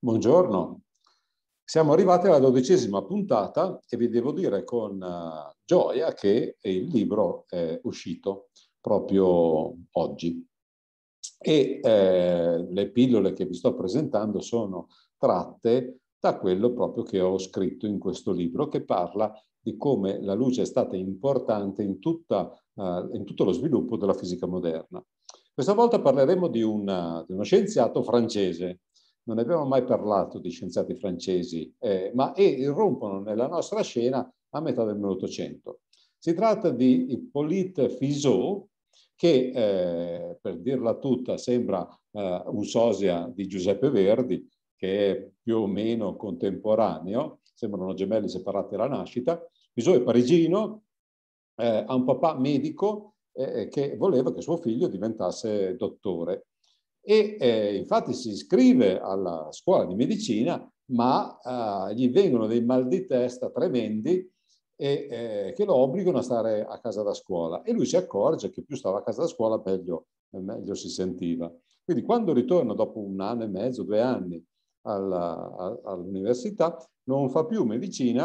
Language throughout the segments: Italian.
Buongiorno, siamo arrivati alla dodicesima puntata e vi devo dire con eh, gioia che il libro è uscito proprio oggi. E eh, le pillole che vi sto presentando sono tratte da quello proprio che ho scritto in questo libro che parla di come la luce è stata importante in, tutta, uh, in tutto lo sviluppo della fisica moderna. Questa volta parleremo di, una, di uno scienziato francese, non abbiamo mai parlato di scienziati francesi, eh, ma irrompono nella nostra scena a metà del 1800. Si tratta di Hippolyte Fizeau, che eh, per dirla tutta sembra eh, un sosia di Giuseppe Verdi, che è più o meno contemporaneo, sembrano gemelli separati alla nascita. Fizeau è parigino, eh, ha un papà medico eh, che voleva che suo figlio diventasse dottore e eh, infatti si iscrive alla scuola di medicina, ma eh, gli vengono dei mal di testa tremendi e, eh, che lo obbligano a stare a casa da scuola. E lui si accorge che più stava a casa da scuola, meglio, eh, meglio si sentiva. Quindi quando ritorna dopo un anno e mezzo, due anni alla, all'università, non fa più medicina,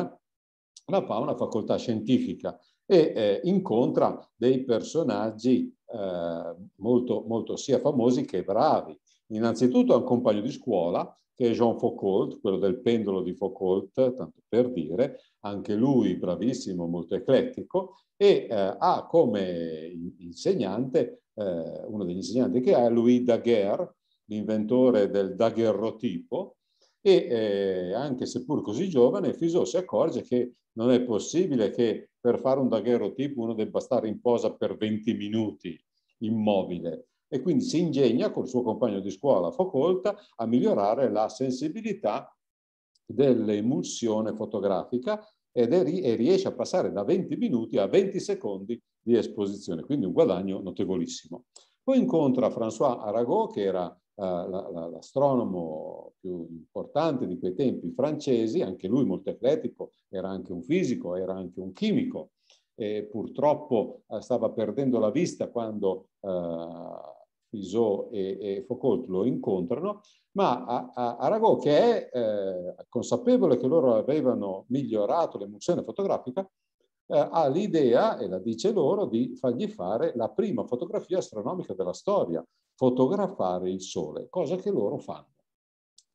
ma fa una facoltà scientifica e eh, incontra dei personaggi eh, molto, molto sia famosi che bravi. Innanzitutto ha un compagno di scuola che è Jean Foucault, quello del pendolo di Foucault, tanto per dire, anche lui bravissimo, molto eclettico, e eh, ha come insegnante, eh, uno degli insegnanti che ha, è Louis Daguerre, l'inventore del daguerrotipo, e eh, anche seppur così giovane, Fiso si accorge che non è possibile che per fare un daguerrotipo uno debba stare in posa per 20 minuti immobile e quindi si ingegna col suo compagno di scuola Focolta a migliorare la sensibilità dell'emulsione fotografica ed è, e riesce a passare da 20 minuti a 20 secondi di esposizione, quindi un guadagno notevolissimo. Poi incontra François Arago, che era eh, l'astronomo più importante di quei tempi, francesi, anche lui molto ecletico, era anche un fisico, era anche un chimico, e purtroppo eh, stava perdendo la vista quando eh, Fizeau e, Foucault lo incontrano, ma Arago, che è consapevole che loro avevano migliorato l'emulsione fotografica, ha l'idea, e la dice loro, di fargli fare la prima fotografia astronomica della storia, fotografare il sole, cosa che loro fanno.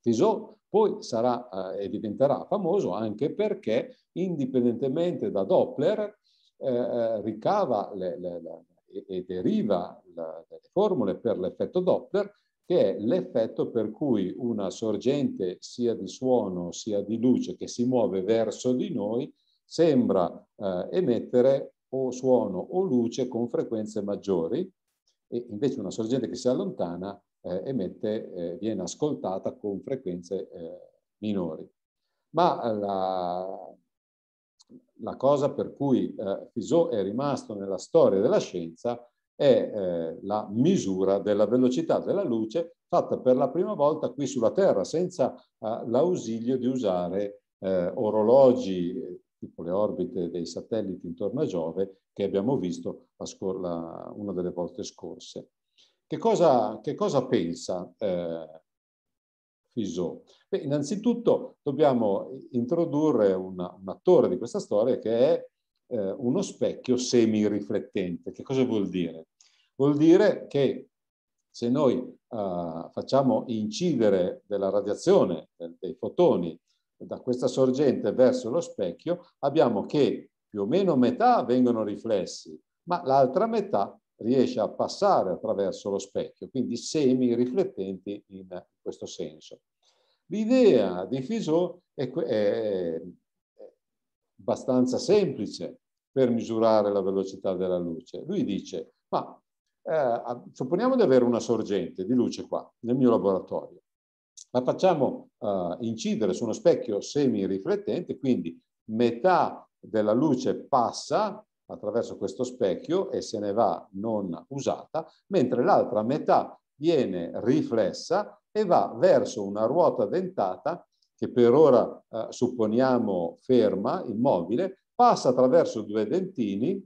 Fizeau poi sarà eh, e diventerà famoso anche perché, indipendentemente da Doppler, eh, eh ricava le, le, le, e deriva le formule per l'effetto Doppler, che è l'effetto per cui una sorgente sia di suono sia di luce che si muove verso di noi sembra eh, emettere o suono o luce con frequenze maggiori e invece una sorgente che si allontana eh, emette, eh, viene ascoltata con frequenze eh, minori. Ma eh, la, la, cosa per cui eh, Fizeau è rimasto nella storia della scienza è eh, la misura della velocità della luce fatta per la prima volta qui sulla Terra senza eh, l'ausilio di usare orologi tipo le orbite dei satelliti intorno a Giove che abbiamo visto la, una delle volte scorse. Che cosa, che cosa pensa eh, Fizeau? Beh, innanzitutto dobbiamo introdurre una, un attore di questa storia che è eh, uno specchio semiriflettente. Che cosa vuol dire? Vuol dire che se noi eh, facciamo incidere della radiazione, dei fotoni, da questa sorgente verso lo specchio, abbiamo che più o meno metà vengono riflessi, ma l'altra metà riesce a passare attraverso lo specchio, quindi semi riflettenti in questo senso. L'idea di Fizeau è, è abbastanza semplice per misurare la velocità della luce. Lui dice, ma eh, supponiamo di avere una sorgente di luce qua nel mio laboratorio la facciamo eh, incidere su uno specchio semiriflettente, quindi metà della luce passa attraverso questo specchio e se ne va non usata, mentre l'altra metà viene riflessa e va verso una ruota dentata che per ora eh, supponiamo ferma, immobile, passa attraverso due dentini,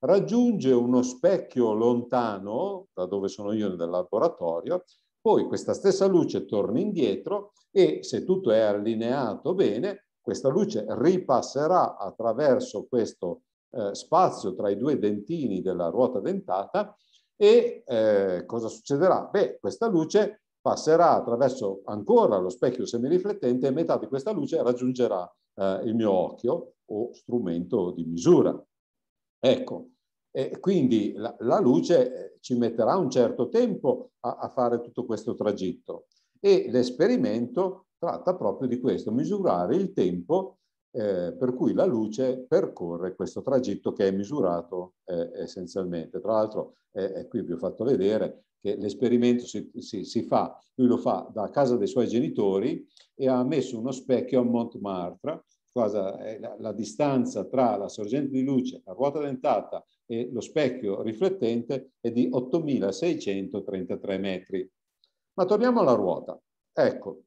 raggiunge uno specchio lontano, da dove sono io nel laboratorio, poi questa stessa luce torna indietro e se tutto è allineato bene, questa luce ripasserà attraverso questo eh, spazio tra i due dentini della ruota dentata e eh, cosa succederà? Beh, questa luce passerà attraverso ancora lo specchio semiriflettente e metà di questa luce raggiungerà eh, il mio occhio o strumento di misura. Ecco, e quindi la, la, luce eh, ci metterà un certo tempo a, a fare tutto questo tragitto e l'esperimento tratta proprio di questo, misurare il tempo eh, per cui la luce percorre questo tragitto che è misurato eh, essenzialmente. Tra l'altro, eh, eh qui vi ho fatto vedere che l'esperimento si, si, si, fa, lui lo fa da casa dei suoi genitori e ha messo uno specchio a Montmartre, cosa, eh, la, la distanza tra la sorgente di luce, la ruota dentata e lo specchio riflettente è di 8.633 metri. Ma torniamo alla ruota. Ecco,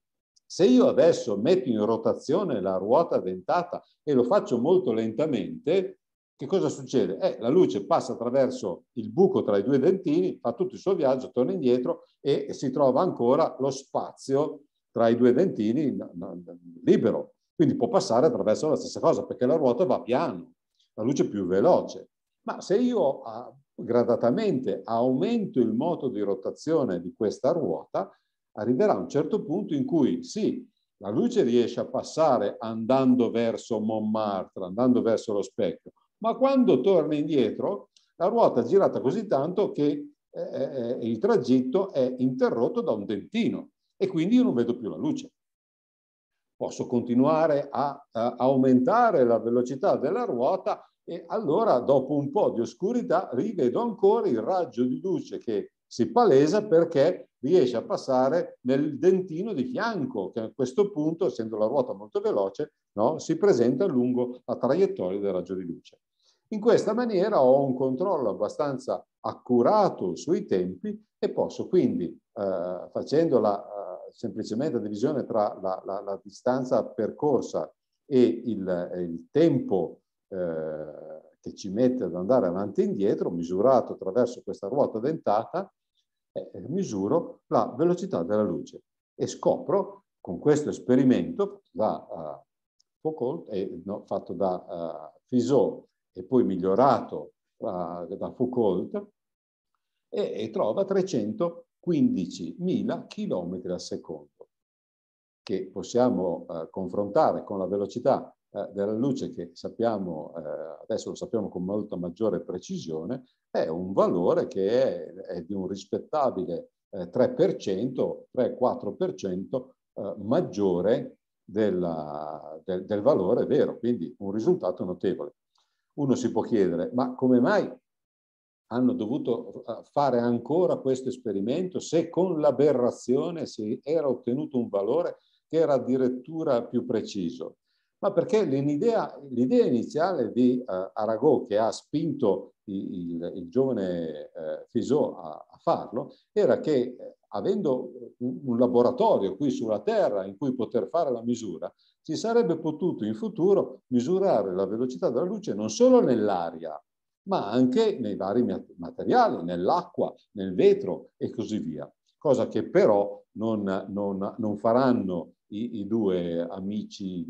se io adesso metto in rotazione la ruota dentata e lo faccio molto lentamente, che cosa succede? Eh, la luce passa attraverso il buco tra i due dentini, fa tutto il suo viaggio, torna indietro e si trova ancora lo spazio tra i due dentini libero. Quindi può passare attraverso la stessa cosa perché la ruota va piano, la luce è più veloce. Ma se io ah, gradatamente aumento il moto di rotazione di questa ruota, arriverà un certo punto in cui sì, la luce riesce a passare andando verso Montmartre, andando verso lo specchio, ma quando torna indietro la ruota è girata così tanto che eh, eh, eh il tragitto è interrotto da un dentino e quindi io non vedo più la luce. Posso continuare a, a aumentare la velocità della ruota e allora, dopo un po' di oscurità, rivedo ancora il raggio di luce che si palesa perché riesce a passare nel dentino di fianco, che a questo punto, essendo la ruota molto veloce, no, si presenta lungo la traiettoria del raggio di luce. In questa maniera ho un controllo abbastanza accurato sui tempi e posso quindi, eh, facendo la, eh, semplicemente la divisione tra la, la, la distanza percorsa e il, il tempo eh, che ci mette ad andare avanti e indietro, misurato attraverso questa ruota dentata, eh, eh misuro la velocità della luce e scopro con questo esperimento da, uh, Foucault, eh, no, fatto da uh, Fizeau e poi migliorato uh, da Foucault, e, e trova 315.000 km al secondo, che possiamo confrontare con la velocità eh, della luce che sappiamo, eh, adesso lo sappiamo con molta maggiore precisione, è un valore che è, è di un rispettabile eh, 3%, 3-4% eh, maggiore della, del, del valore vero, quindi un risultato notevole. Uno si può chiedere, ma come mai hanno dovuto eh, fare ancora questo esperimento se con l'aberrazione si era ottenuto un valore che era addirittura più preciso ma perché l'idea, iniziale di uh, Arago che ha spinto il, il, il giovane uh, eh, Fiso a, a, farlo era che eh, avendo un, un, laboratorio qui sulla Terra in cui poter fare la misura, si sarebbe potuto in futuro misurare la velocità della luce non solo nell'aria, ma anche nei vari materiali, nell'acqua, nel vetro e così via. Cosa che però non, non, non faranno i, i, due amici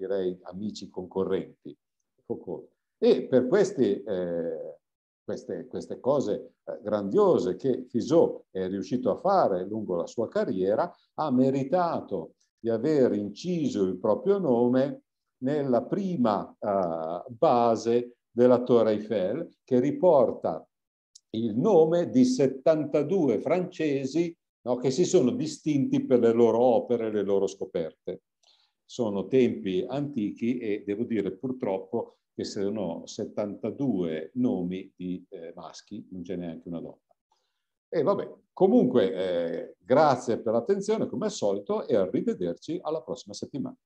direi amici concorrenti. Foucault. E per questi, eh, queste, queste, cose eh, grandiose che Fiseau è riuscito a fare lungo la sua carriera, ha meritato di aver inciso il proprio nome nella prima eh, base della Torre Eiffel che riporta il nome di 72 francesi no, che si sono distinti per le loro opere e le loro scoperte sono tempi antichi e devo dire purtroppo che se non ho 72 nomi di eh, maschi, non c'è neanche una donna. E vabbè, comunque eh, grazie per l'attenzione come al solito e arrivederci alla prossima settimana.